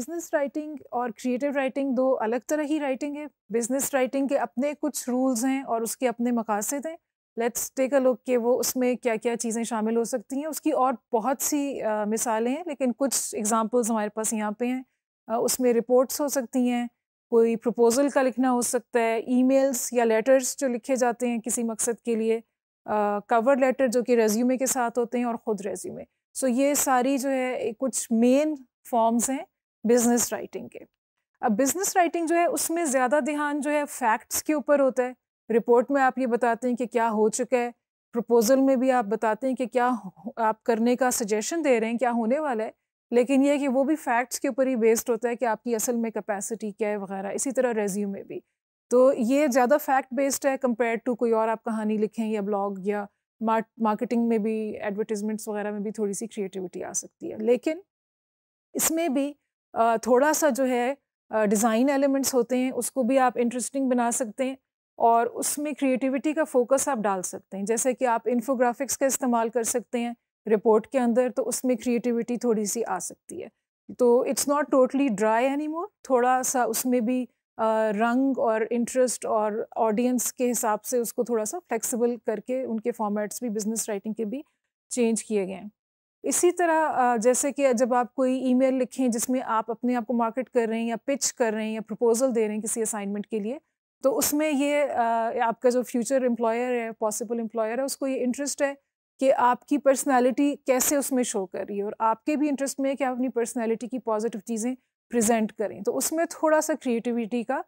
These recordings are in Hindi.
बिजनेस राइटिंग और क्रिएटिव राइटिंग दो अलग तरह ही राइटिंग है बिजनेस राइटिंग के अपने कुछ रूल्स हैं और उसके अपने मकासद हैं लेट्स टेक अ लुक के वो उसमें क्या क्या चीज़ें शामिल हो सकती हैं उसकी और बहुत सी आ, मिसालें हैं लेकिन कुछ एग्जांपल्स हमारे पास यहाँ पे हैं आ, उसमें रिपोर्ट्स हो सकती हैं कोई प्रपोज़ल का लिखना हो सकता है ईमेल्स या लेटर्स जो लिखे जाते हैं किसी मकसद के लिए कवर uh, लेटर जो कि रेज्यूमे के साथ होते हैं और ख़ुद रेज्यूमे सो so, ये सारी जो है कुछ मेन फॉर्म्स हैं बिजनेस राइटिंग के अब बिजनेस राइटिंग जो है उसमें ज़्यादा ध्यान जो है फैक्ट्स के ऊपर होता है रिपोर्ट में आप ये बताते हैं कि क्या हो चुका है प्रपोजल में भी आप बताते हैं कि क्या आप करने का सजेशन दे रहे हैं क्या होने वाला है लेकिन यह कि वो भी फैक्ट्स के ऊपर ही बेस्ड होता है कि आपकी असल में कैपेसिटी क्या है वगैरह इसी तरह रेज्यूम में भी तो ये ज़्यादा फैक्ट बेस्ड है कम्पेयर टू कोई और आप कहानी लिखें या ब्लॉग या मार्केटिंग में भी एडवर्टीजमेंट्स वगैरह में भी थोड़ी सी क्रिएटिविटी आ सकती है लेकिन इसमें भी थोड़ा सा जो है डिज़ाइन एलिमेंट्स होते हैं उसको भी आप इंटरेस्टिंग बना सकते हैं और उसमें क्रिएटिविटी का फोकस आप डाल सकते हैं जैसे कि आप इन्फोग्राफिक्स का इस्तेमाल कर सकते हैं रिपोर्ट के अंदर तो उसमें क्रिएटिविटी थोड़ी सी आ सकती है तो it's not totally dry any थोड़ा सा उसमें भी रंग और इंटरेस्ट और ऑडियंस के हिसाब से उसको थोड़ा सा फ्लेक्सिबल करके उनके फॉर्मेट्स भी बिजनेस राइटिंग के भी चेंज किए गए हैं इसी तरह जैसे कि जब आप कोई ईमेल लिखें जिसमें आप अपने आप को मार्केट कर रहे हैं या पिच कर रहे हैं या प्रपोज़ल दे रहे हैं किसी असाइनमेंट के लिए तो उसमें ये आपका जो फ्यूचर एम्प्लॉयर है पॉसिबल एम्प्लॉयर है उसको ये इंटरेस्ट है कि आपकी पर्सनालिटी कैसे उसमें शो कर रही है और आपके भी इंटरेस्ट में है कि आप अपनी पर्सनैलिटी की पॉजिटिव चीज़ें प्रजेंट करें तो उसमें थोड़ा सा क्रिएटिविटी का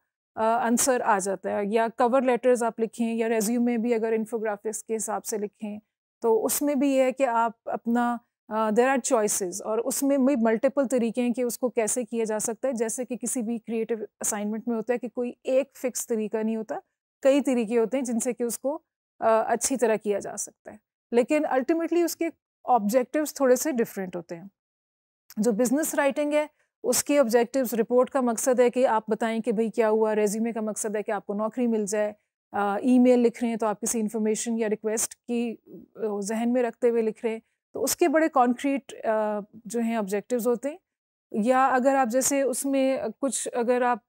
आंसर आ जाता है या कवर लेटर्स आप लिखें या रेज्यूमे भी अगर इन्फोग्राफिक्स के हिसाब से लिखें तो उसमें भी ये है कि आप अपना देर आर चॉइसेस और उसमें भी मल्टीपल तरीके हैं कि उसको कैसे किया जा सकता है जैसे कि किसी भी क्रिएटिव असाइनमेंट में होता है कि कोई एक फिक्स तरीका नहीं होता कई तरीके होते हैं जिनसे कि उसको uh, अच्छी तरह किया जा सकता है लेकिन अल्टीमेटली उसके ऑब्जेक्टिव्स थोड़े से डिफरेंट होते हैं जो बिज़नेस राइटिंग है उसके ऑब्जेक्टिव्स रिपोर्ट का मकसद है कि आप बताएं कि भाई क्या हुआ रेज्यूमे का मकसद है कि आपको नौकरी मिल जाए ईमेल लिख रहे हैं तो आप किसी इन्फॉर्मेशन या रिक्वेस्ट की जहन में रखते हुए लिख रहे हैं तो उसके बड़े कॉन्क्रीट जो हैं ऑब्जेक्टिव्स होते हैं या अगर आप जैसे उसमें कुछ अगर आप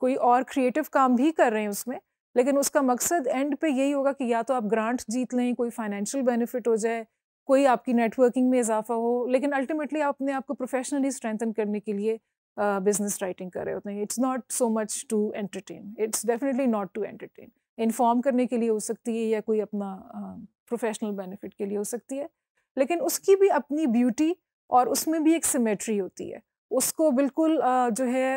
कोई और क्रिएटिव काम भी कर रहे हैं उसमें लेकिन उसका मकसद एंड पे यही होगा कि या तो आप ग्रांट जीत लें कोई फाइनेंशियल बेनिफिट हो जाए कोई आपकी नेटवर्किंग में इजाफा हो लेकिन अल्टीमेटली आप अपने आप को प्रोफेशनली स्ट्रेंथन करने के लिए बिजनेस राइटिंग कर रहे होते हैं it's not so much to entertain it's definitely not to entertain inform करने के लिए हो सकती है या कोई अपना प्रोफेशनल बेनिफिट के लिए हो सकती है लेकिन उसकी भी अपनी ब्यूटी और उसमें भी एक सिमेट्री होती है उसको बिल्कुल जो है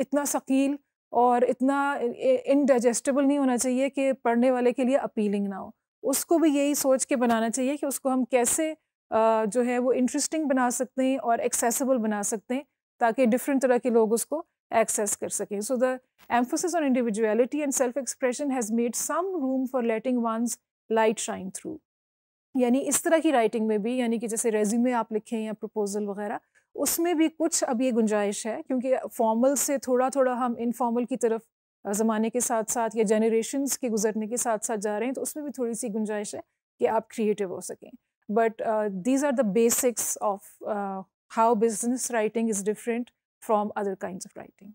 इतना शकील और इतना इनडाइजेस्टेबल नहीं होना चाहिए कि पढ़ने वाले के लिए अपीलिंग ना हो उसको भी यही सोच के बनाना चाहिए कि उसको हम कैसे जो है वो इंटरेस्टिंग बना सकते हैं और एक्सेसिबल बना सकते हैं ताकि डिफरेंट तरह के लोग उसको एक्सेस कर सकें so the emphasis on individuality and self expression has made some room for letting one's light shine through यानी इस तरह की राइटिंग में भी यानी कि जैसे रेज्यूमे आप लिखें या प्रपोजल वगैरह उसमें भी कुछ अब ये गुंजाइश है क्योंकि फॉर्मल से थोड़ा थोड़ा हम इनफॉर्मल की तरफ ज़माने के साथ साथ या जनरेशन के गुजरने के साथ साथ जा रहे हैं तो उसमें भी थोड़ी सी गुंजाइश है कि आप क्रिएटिव हो सकें but these are the basics of how business writing is different from other kinds of writing.